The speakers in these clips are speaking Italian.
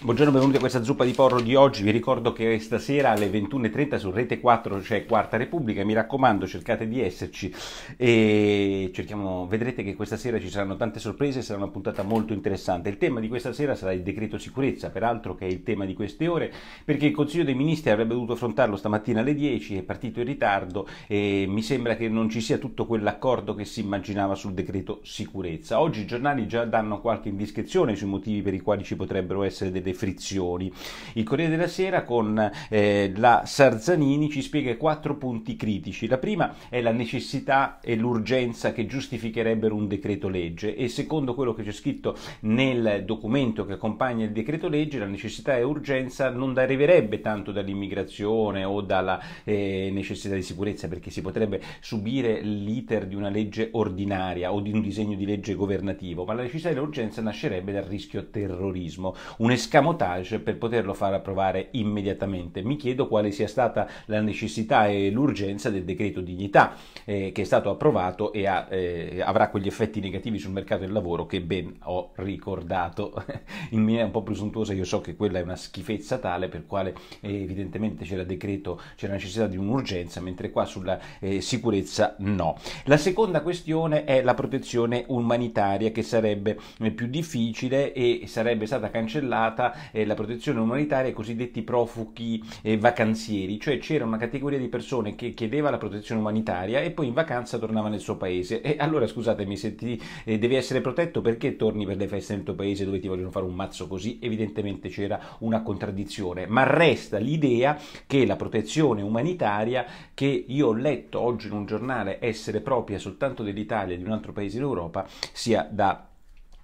Buongiorno, benvenuti a questa zuppa di porro di oggi. Vi ricordo che stasera alle 21.30 su Rete 4 c'è Quarta Repubblica. Mi raccomando, cercate di esserci e cerchiamo, vedrete che questa sera ci saranno tante sorprese. Sarà una puntata molto interessante. Il tema di questa sera sarà il decreto sicurezza, peraltro, che è il tema di queste ore, perché il Consiglio dei Ministri avrebbe dovuto affrontarlo stamattina alle 10, è partito in ritardo e mi sembra che non ci sia tutto quell'accordo che si immaginava sul decreto sicurezza. Oggi i giornali già danno qualche indiscrezione sui motivi per i quali ci potrebbero essere delle perde frizioni. Il Corriere della Sera con eh, la Sarzanini ci spiega quattro punti critici. La prima è la necessità e l'urgenza che giustificherebbero un decreto legge e secondo quello che c'è scritto nel documento che accompagna il decreto legge la necessità e urgenza non deriverebbe tanto dall'immigrazione o dalla eh, necessità di sicurezza perché si potrebbe subire l'iter di una legge ordinaria o di un disegno di legge governativo, ma la necessità e l'urgenza nascerebbe dal rischio terrorismo, un'escalation escamotage per poterlo far approvare immediatamente. Mi chiedo quale sia stata la necessità e l'urgenza del decreto dignità eh, che è stato approvato e ha, eh, avrà quegli effetti negativi sul mercato del lavoro che ben ho ricordato. In maniera un po' presuntuosa io so che quella è una schifezza tale per quale eh, evidentemente c'era decreto, c'era necessità di un'urgenza, mentre qua sulla eh, sicurezza no. La seconda questione è la protezione umanitaria che sarebbe eh, più difficile e sarebbe stata cancellata eh, la protezione umanitaria ai cosiddetti profughi eh, vacanzieri, cioè c'era una categoria di persone che chiedeva la protezione umanitaria e poi in vacanza tornava nel suo paese. E allora scusatemi se ti eh, devi essere protetto perché torni per le feste nel tuo paese dove ti vogliono fare un mazzo così? Evidentemente c'era una contraddizione, ma resta l'idea che la protezione umanitaria che io ho letto oggi in un giornale essere propria soltanto dell'Italia e di un altro paese d'Europa sia da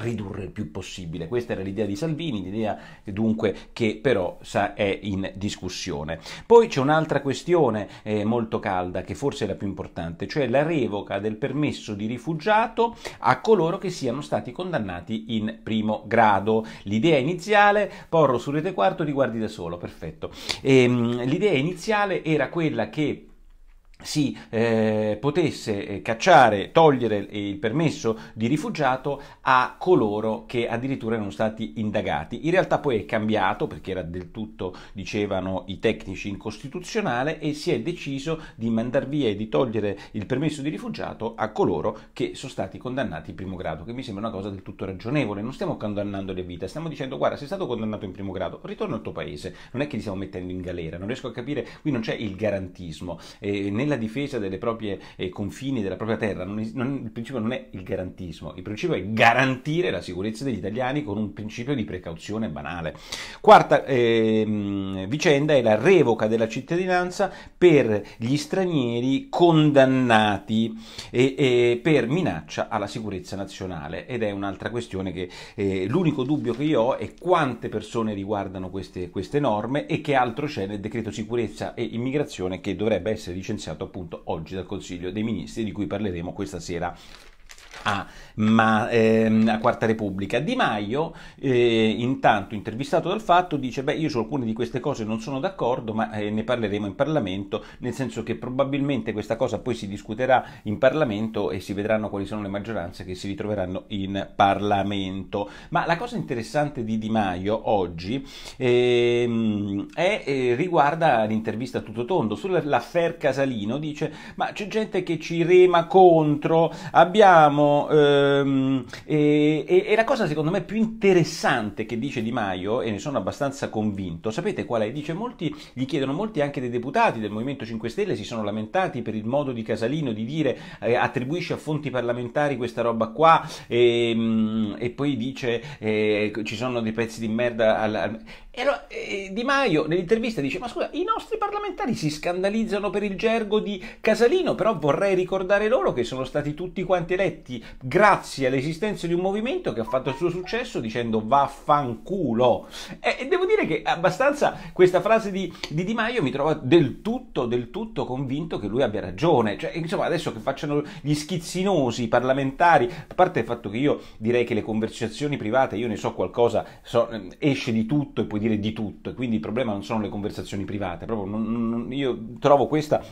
ridurre il più possibile. Questa era l'idea di Salvini, l'idea dunque che però sa, è in discussione. Poi c'è un'altra questione eh, molto calda che forse è la più importante, cioè la revoca del permesso di rifugiato a coloro che siano stati condannati in primo grado. L'idea iniziale, Porro su Rete Quarto, guardi da solo, perfetto. Ehm, l'idea iniziale era quella che si eh, potesse eh, cacciare, togliere il permesso di rifugiato a coloro che addirittura erano stati indagati. In realtà poi è cambiato perché era del tutto, dicevano i tecnici, incostituzionale e si è deciso di mandar via e di togliere il permesso di rifugiato a coloro che sono stati condannati in primo grado, che mi sembra una cosa del tutto ragionevole. Non stiamo condannando le vite, stiamo dicendo guarda, sei stato condannato in primo grado, ritorna al tuo paese. Non è che li stiamo mettendo in galera, non riesco a capire, qui non c'è il garantismo. Eh, nella difesa delle proprie eh, confini, della propria terra, non, non, il principio non è il garantismo, il principio è garantire la sicurezza degli italiani con un principio di precauzione banale. Quarta eh, vicenda è la revoca della cittadinanza per gli stranieri condannati e, e per minaccia alla sicurezza nazionale ed è un'altra questione che eh, l'unico dubbio che io ho è quante persone riguardano queste, queste norme e che altro c'è nel decreto sicurezza e immigrazione che dovrebbe essere licenziato appunto oggi dal Consiglio dei Ministri di cui parleremo questa sera Ah, ma, ehm, a Quarta Repubblica. Di Maio, eh, intanto intervistato dal fatto, dice, beh, io su alcune di queste cose non sono d'accordo, ma eh, ne parleremo in Parlamento, nel senso che probabilmente questa cosa poi si discuterà in Parlamento e si vedranno quali sono le maggioranze che si ritroveranno in Parlamento. Ma la cosa interessante di Di Maio oggi ehm, è, eh, riguarda l'intervista a tutto tondo. Sull'affair Casalino dice, ma c'è gente che ci rema contro, abbiamo diciamo, ehm, e, e, e, la cosa secondo me più interessante che dice Di Maio, e ne sono abbastanza convinto, sapete qual è? Dice molti, gli chiedono molti anche dei deputati del Movimento 5 Stelle, si sono lamentati per il modo di Casalino di dire eh, attribuisce a fonti parlamentari questa roba qua e, ehm, e poi dice eh, ci sono dei pezzi di merda. Al, al... E allora eh, Di Maio nell'intervista dice: Ma scusa, i nostri parlamentari si scandalizzano per il gergo di Casalino, però vorrei ricordare loro che sono stati tutti quanti eletti Uniti grazie all'esistenza di un movimento che ha fatto il suo successo dicendo vaffanculo. E, e devo dire che abbastanza questa frase di, di, Di Maio mi trova del tutto, del tutto convinto che lui abbia ragione. Cioè, insomma, adesso che facciano gli schizzinosi parlamentari, a parte il fatto che io direi che le conversazioni private, io ne so qualcosa, so, esce di tutto e puoi dire di tutto, quindi il problema non sono le conversazioni private, proprio non, non, io trovo questa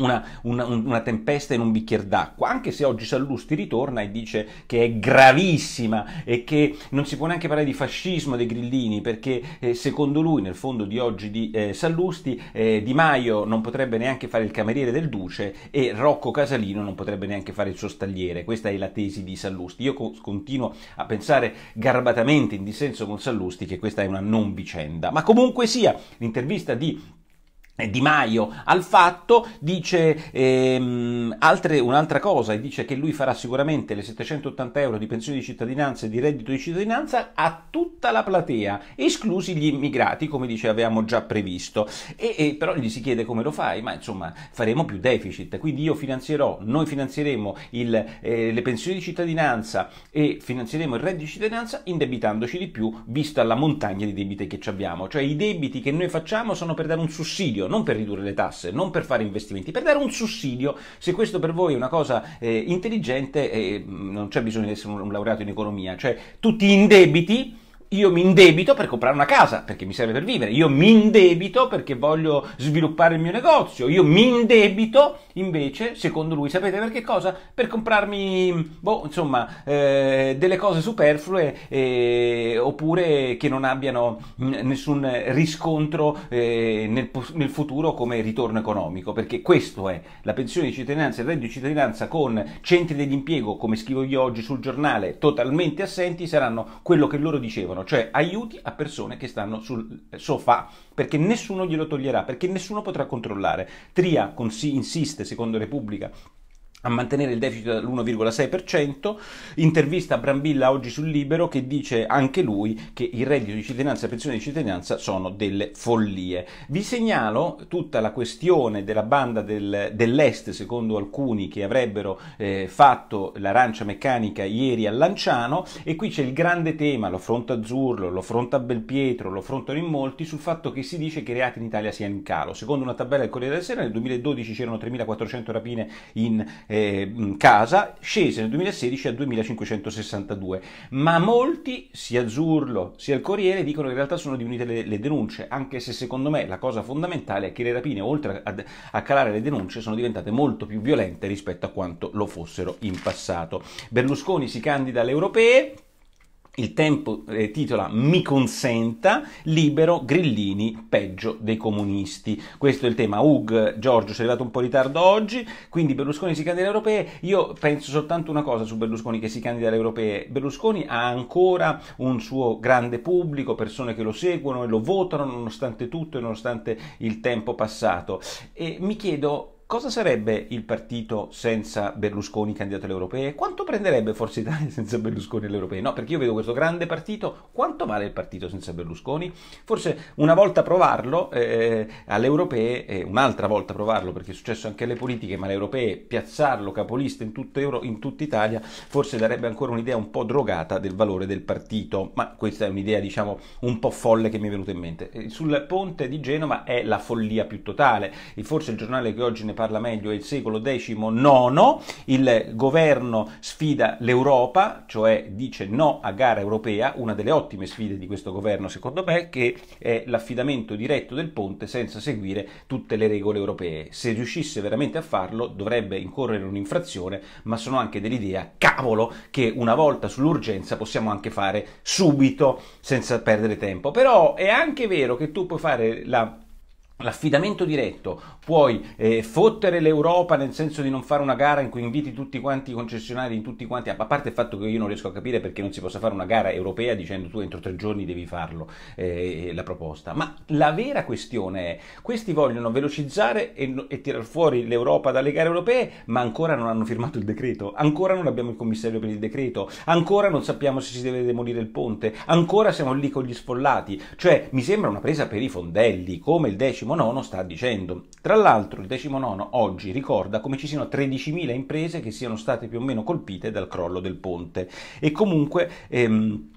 una, una, una, tempesta in un bicchiere d'acqua, anche se oggi Sallusti ritorna e dice che è gravissima e che non si può neanche parlare di fascismo dei grillini, perché eh, secondo lui, nel fondo di oggi di eh, Sallusti, eh, Di Maio non potrebbe neanche fare il cameriere del duce e Rocco Casalino non potrebbe neanche fare il suo stagliere. Questa è la tesi di Sallusti. Io co- continuo a pensare garbatamente in dissenso con Sallusti che questa è una non vicenda. Ma comunque sia, l'intervista di eh, di Maio al fatto dice ehm, altre, un'altra cosa e dice che lui farà sicuramente le 780 euro di pensione di cittadinanza e di reddito di cittadinanza a tutta la platea, esclusi gli immigrati come dice avevamo già previsto. E, e, però gli si chiede come lo fai, ma insomma faremo più deficit, quindi io finanzierò, noi finanzieremo il, eh, le pensioni di cittadinanza e finanzieremo il reddito di cittadinanza indebitandoci di più vista la montagna di debiti che abbiamo, cioè i debiti che noi facciamo sono per dare un sussidio sussidio, non per ridurre le tasse, non per fare investimenti, per dare un sussidio. Se questo per voi è una cosa eh, intelligente, eh, non c'è bisogno di essere un, un laureato in economia, cioè tu ti indebiti io mi indebito per comprare una casa, perché mi serve per vivere, io mi indebito perché voglio sviluppare il mio negozio, io mi indebito invece, secondo lui, sapete per che cosa? Per comprarmi, boh, insomma, eh, delle cose superflue eh, oppure che non abbiano nessun riscontro eh, nel, nel, futuro come ritorno economico, perché questo è la pensione di cittadinanza e il reddito di cittadinanza con centri impiego, come scrivo io oggi sul giornale, totalmente assenti, saranno quello che loro dicevano cioè aiuti a persone che stanno sul eh, sofà, perché nessuno glielo toglierà, perché nessuno potrà controllare. Tria consi- insiste, secondo Repubblica, a mantenere il deficit all'1,6%. Intervista a Brambilla oggi sul Libero che dice anche lui che il reddito di cittadinanza e la pensione di cittadinanza sono delle follie. Vi segnalo tutta la questione della banda del, dell'Est, secondo alcuni che avrebbero eh, fatto l'arancia meccanica ieri a Lanciano e qui c'è il grande tema, lo fronte Azzurlo, lo fronte a Belpietro, lo affrontano in molti, sul fatto che si dice che i reati in Italia siano in calo. Secondo una tabella del Corriere della Sera nel 2012 c'erano 3.400 rapine in eh, eh, casa scese nel 2016 a 2562, ma molti, sia Zurlo sia il Corriere, dicono che in realtà sono diminuite le, le denunce, anche se secondo me la cosa fondamentale è che le rapine, oltre a, a calare le denunce, sono diventate molto più violente rispetto a quanto lo fossero in passato. Berlusconi si candida alle europee il tempo eh, titola Mi consenta, libero Grillini, peggio dei comunisti. Questo è il tema. Hug, Giorgio, sei arrivato un po' in ritardo oggi, quindi Berlusconi si candida alle europee. Io penso soltanto una cosa su Berlusconi che si candida alle europee. Berlusconi ha ancora un suo grande pubblico, persone che lo seguono e lo votano nonostante tutto e nonostante il tempo passato. E mi chiedo Cosa sarebbe il partito senza Berlusconi candidato alle europee? Quanto prenderebbe Forza Italia senza Berlusconi alle europee? No, perché io vedo questo grande partito, quanto vale il partito senza Berlusconi? Forse una volta provarlo eh, eh alle europee, eh, un'altra volta provarlo perché è successo anche alle politiche, ma alle europee piazzarlo capolista in, Euro, in tutta Italia forse darebbe ancora un'idea un po' drogata del valore del partito, ma questa è un'idea diciamo un po' folle che mi è venuta in mente. Eh, sul ponte di Genova è la follia più totale, e forse il giornale che oggi ne parla farla meglio è il secolo XIX, il governo sfida l'Europa, cioè dice no a gara europea, una delle ottime sfide di questo governo secondo me, che è l'affidamento diretto del ponte senza seguire tutte le regole europee. Se riuscisse veramente a farlo dovrebbe incorrere un'infrazione, ma sono anche dell'idea, cavolo, che una volta sull'urgenza possiamo anche fare subito senza perdere tempo. Però è anche vero che tu puoi fare la L'affidamento diretto, puoi eh, fottere l'Europa nel senso di non fare una gara in cui inviti tutti quanti i concessionari in tutti quanti, a parte il fatto che io non riesco a capire perché non si possa fare una gara europea dicendo tu entro tre giorni devi farlo eh, eh la proposta, ma la vera questione è questi vogliono velocizzare e, e tirar fuori l'Europa dalle gare europee, ma ancora non hanno firmato il decreto, ancora non abbiamo il commissario per il decreto, ancora non sappiamo se si deve demolire il ponte, ancora siamo lì con gli sfollati, cioè mi sembra una presa per i fondelli, come il decimo XIX sta dicendo. Tra l'altro il XIX oggi ricorda come ci siano 13.000 imprese che siano state più o meno colpite dal crollo del ponte e comunque... Ehm,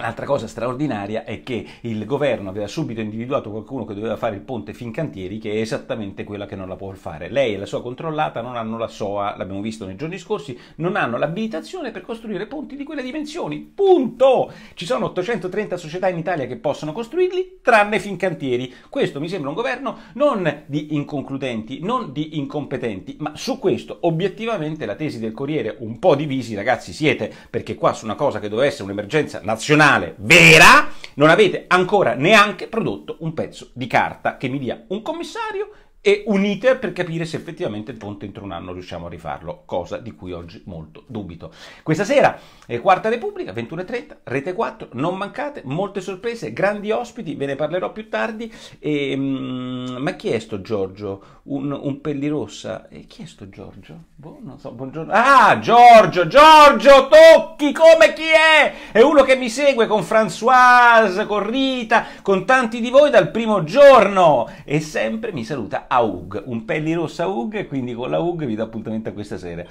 L'altra cosa straordinaria è che il governo aveva subito individuato qualcuno che doveva fare il ponte Fincantieri, che è esattamente quella che non la può fare. Lei e la sua controllata non hanno la SOA, l'abbiamo visto nei giorni scorsi, non hanno l'abilitazione per costruire ponti di quelle dimensioni. Punto! Ci sono 830 società in Italia che possono costruirli, tranne Fincantieri. Questo mi sembra un governo non di inconcludenti, non di incompetenti, ma su questo obiettivamente la tesi del Corriere un po' divisi, ragazzi, siete, perché qua su una cosa che doveva essere un'emergenza nazionale, nazionale vera, non avete ancora neanche prodotto un pezzo di carta che mi dia un commissario e un iter per capire se effettivamente il ponte entro un anno riusciamo a rifarlo, cosa di cui oggi molto dubito. Questa sera è Quarta Repubblica, 21.30, Rete 4, non mancate, molte sorprese, grandi ospiti, ve ne parlerò più tardi. E, um, ma chi è sto Giorgio? Un, un pellirossa? E chi è sto Giorgio? Boh, non so, buongiorno. Ah, Giorgio, Giorgio Tocchi, come chi è? È uno che mi segue con Françoise, con Rita, con tanti di voi dal primo giorno e sempre mi saluta AUG, un pelli rossa AUG, quindi con la AUG vi do appuntamento a questa sera.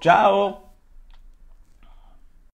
Ciao!